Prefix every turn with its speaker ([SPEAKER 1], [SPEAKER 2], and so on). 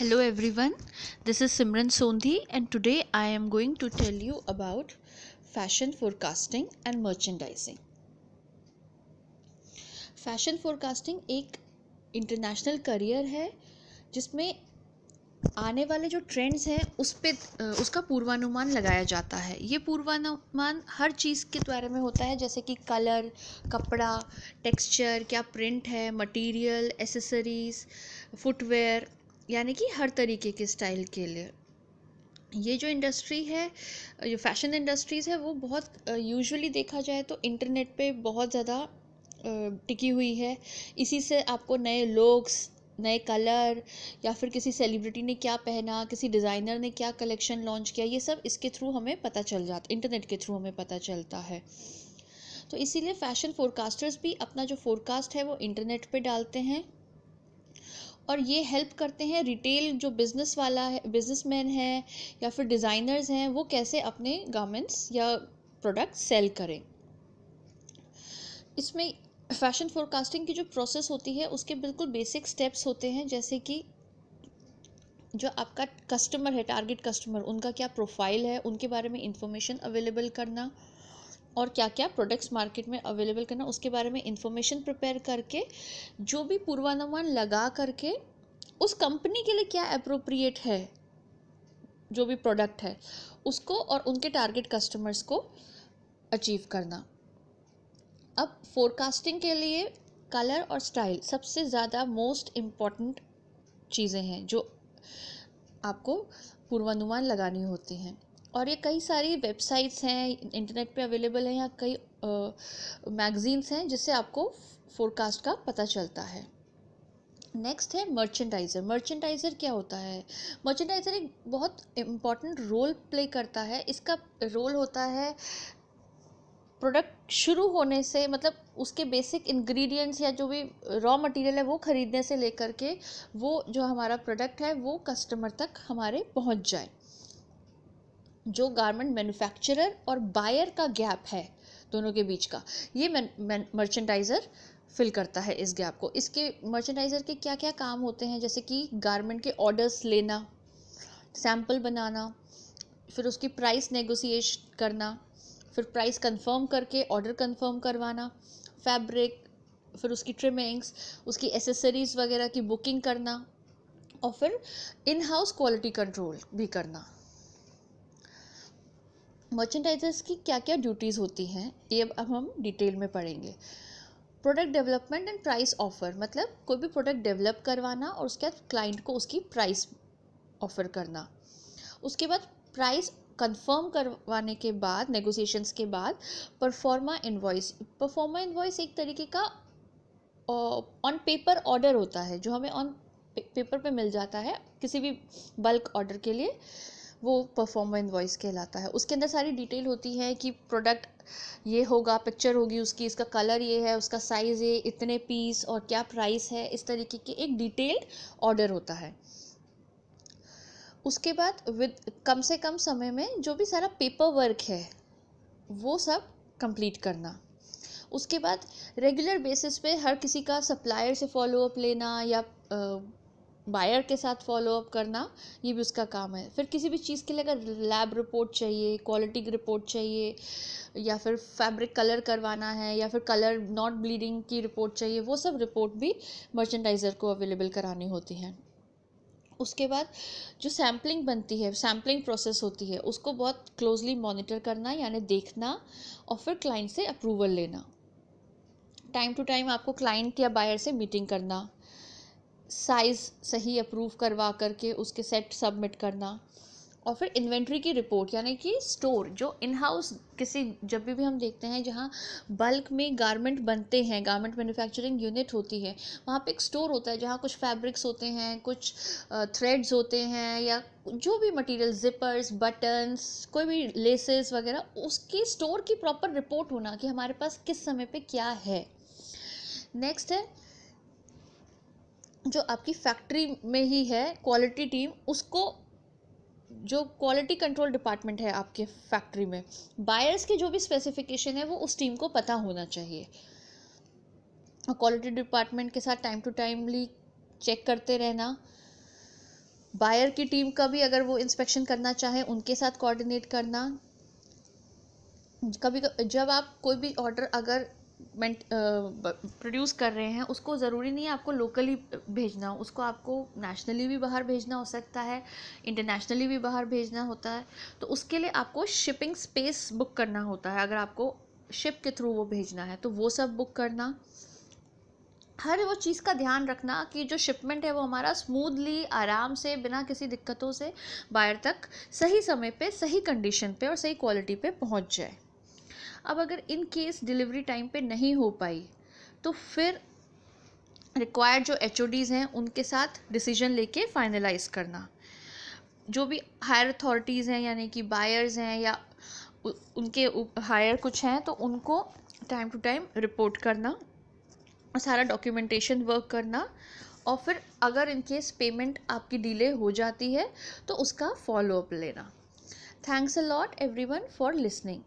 [SPEAKER 1] every everyone this is Simran Sondhi and today I am going to tell you about fashion forecasting and merchandising fashion forecasting एक international career है जिसमें आने वाले जो trends हैं उस पर उसका पूर्वानुमान लगाया जाता है ये पूर्वानुमान हर चीज़ के द्वारा में होता है जैसे कि कलर कपड़ा टेक्सचर क्या प्रिंट है मटेरियल एसेसरीज फुटवेयर यानी कि हर तरीके के स्टाइल के लिए ये जो इंडस्ट्री है जो फैशन इंडस्ट्रीज़ है वो बहुत यूजुअली देखा जाए तो इंटरनेट पे बहुत ज़्यादा टिकी हुई है इसी से आपको नए लुक्स नए कलर या फिर किसी सेलिब्रिटी ने क्या पहना किसी डिज़ाइनर ने क्या कलेक्शन लॉन्च किया ये सब इसके थ्रू हमें पता चल जाता इंटरनेट के थ्रू हमें पता चलता है तो इसीलिए फैशन फोरकास्टर्स भी अपना जो फोरकास्ट है वो इंटरनेट पे डालते हैं और ये हेल्प करते हैं रिटेल जो बिज़नेस वाला है बिजनेसमैन है या फिर डिज़ाइनर्स हैं वो कैसे अपने गारमेंट्स या प्रोडक्ट सेल करें इसमें फैशन फोरकास्टिंग की जो प्रोसेस होती है उसके बिल्कुल बेसिक स्टेप्स होते हैं जैसे कि जो आपका कस्टमर है टारगेट कस्टमर उनका क्या प्रोफाइल है उनके बारे में इंफॉर्मेशन अवेलेबल करना और क्या क्या प्रोडक्ट्स मार्केट में अवेलेबल करना उसके बारे में इंफॉर्मेशन प्रिपेयर करके जो भी पूर्वानुमान लगा करके उस कंपनी के लिए क्या अप्रोप्रिएट है जो भी प्रोडक्ट है उसको और उनके टारगेट कस्टमर्स को अचीव करना अब फोरकास्टिंग के लिए कलर और स्टाइल सबसे ज़्यादा मोस्ट इम्पॉर्टेंट चीज़ें हैं जो आपको पूर्वानुमान लगानी होती हैं और ये कई सारी वेबसाइट्स हैं इंटरनेट पे अवेलेबल हैं या कई मैगज़ीन्स हैं जिससे आपको फोरकास्ट का पता चलता है नेक्स्ट है मर्चेंडाइज़र मर्चेंडाइज़र क्या होता है मर्चेंडाइज़र एक बहुत इम्पॉर्टेंट रोल प्ले करता है इसका रोल होता है प्रोडक्ट शुरू होने से मतलब उसके बेसिक इंग्रेडिएंट्स या जो भी रॉ मटेरियल है वो ख़रीदने से लेकर के वो जो हमारा प्रोडक्ट है वो कस्टमर तक हमारे पहुंच जाए जो गारमेंट मैन्युफैक्चरर और बायर का गैप है दोनों के बीच का ये मर्चेंडाइज़र फिल करता है इस गैप को इसके मर्चेंडाइज़र के क्या क्या काम होते हैं जैसे कि गारमेंट के ऑर्डर्स लेना सैम्पल बनाना फिर उसकी प्राइस नेगोसिएशन करना फिर प्राइस कंफर्म करके ऑर्डर कंफर्म करवाना फैब्रिक फिर उसकी ट्रिमिंग्स उसकी एसेसरीज़ वगैरह की बुकिंग करना और फिर इन हाउस क्वालिटी कंट्रोल भी करना मर्चेंडाइजर्स की क्या क्या ड्यूटीज़ होती हैं ये अब हम डिटेल में पढ़ेंगे product development and price offer मतलब कोई भी प्रोडक्ट डेवलप करवाना और उसके बाद क्लाइंट को उसकी प्राइस ऑफ़र करना उसके बाद प्राइस कंफर्म करवाने के बाद नेगोशिएशंस के बाद परफॉर्मा इन्वॉइस परफॉर्मा इन्वॉइस एक तरीके का ऑन पेपर ऑर्डर होता है जो हमें ऑन पेपर पे मिल जाता है किसी भी बल्क ऑर्डर के लिए वो परफॉर्मर इन वॉइस कहलाता है उसके अंदर सारी डिटेल होती है कि प्रोडक्ट ये होगा पिक्चर होगी उसकी इसका कलर ये है उसका साइज़ ये इतने पीस और क्या प्राइस है इस तरीके के एक डिटेल्ड ऑर्डर होता है उसके बाद विद कम से कम समय में जो भी सारा पेपर वर्क है वो सब कंप्लीट करना उसके बाद रेगुलर बेसिस पे हर किसी का सप्लायर से फॉलोअप लेना या बायर के साथ फॉलोअप करना ये भी उसका काम है फिर किसी भी चीज़ के लिए अगर लैब रिपोर्ट चाहिए क्वालिटी की रिपोर्ट चाहिए या फिर फैब्रिक कलर करवाना है या फिर कलर नॉट ब्लीडिंग की रिपोर्ट चाहिए वो सब रिपोर्ट भी मर्चेंडाइज़र को अवेलेबल करानी होती है उसके बाद जो सैम्पलिंग बनती है सैम्पलिंग प्रोसेस होती है उसको बहुत क्लोजली मॉनिटर करना यानी देखना और फिर क्लाइंट से अप्रूवल लेना टाइम टू टाइम आपको क्लाइंट या बायर से मीटिंग करना साइज़ सही अप्रूव करवा करके उसके सेट सबमिट करना और फिर इन्वेंट्री की रिपोर्ट यानी कि स्टोर जो इन हाउस किसी जब भी हम देखते हैं जहाँ बल्क में गारमेंट बनते हैं गारमेंट मैन्युफैक्चरिंग यूनिट होती है वहाँ पे एक स्टोर होता है जहाँ कुछ फैब्रिक्स होते हैं कुछ थ्रेड्स होते हैं या जो भी मटेरियल जिपर्स बटन्स कोई भी लेसेस वगैरह उसकी स्टोर की प्रॉपर रिपोर्ट होना कि हमारे पास किस समय पर क्या है नेक्स्ट है जो आपकी फैक्ट्री में ही है क्वालिटी टीम उसको जो क्वालिटी कंट्रोल डिपार्टमेंट है आपके फैक्ट्री में बायर्स के जो भी स्पेसिफिकेशन है वो उस टीम को पता होना चाहिए क्वालिटी डिपार्टमेंट के साथ टाइम टू टाइमली चेक करते रहना बायर की टीम का भी अगर वो इंस्पेक्शन करना चाहे उनके साथ कोऑर्डिनेट करना कभी जब आप कोई भी ऑर्डर अगर प्रोड्यूस कर रहे हैं उसको ज़रूरी नहीं है आपको लोकली भेजना हो उसको आपको नेशनली भी बाहर भेजना हो सकता है इंटरनेशनली भी बाहर भेजना होता है तो उसके लिए आपको शिपिंग स्पेस बुक करना होता है अगर आपको शिप के थ्रू वो भेजना है तो वो सब बुक करना हर वो चीज़ का ध्यान रखना कि जो शिपमेंट है वो हमारा स्मूथली आराम से बिना किसी दिक्कतों से बाहर तक सही समय पे सही कंडीशन पे और सही क्वालिटी पे पहुंच जाए अब अगर इन केस डिलीवरी टाइम पे नहीं हो पाई तो फिर रिक्वायर्ड जो एच हैं उनके साथ डिसीजन लेके फाइनलाइज करना जो भी हायर अथॉरिटीज़ हैं यानी कि बायर्स हैं या उनके हायर कुछ हैं तो उनको टाइम टू टाइम रिपोर्ट करना सारा डॉक्यूमेंटेशन वर्क करना और फिर अगर इनकेस पेमेंट आपकी डिले हो जाती है तो उसका फॉलोअप लेना thanks a lot everyone for listening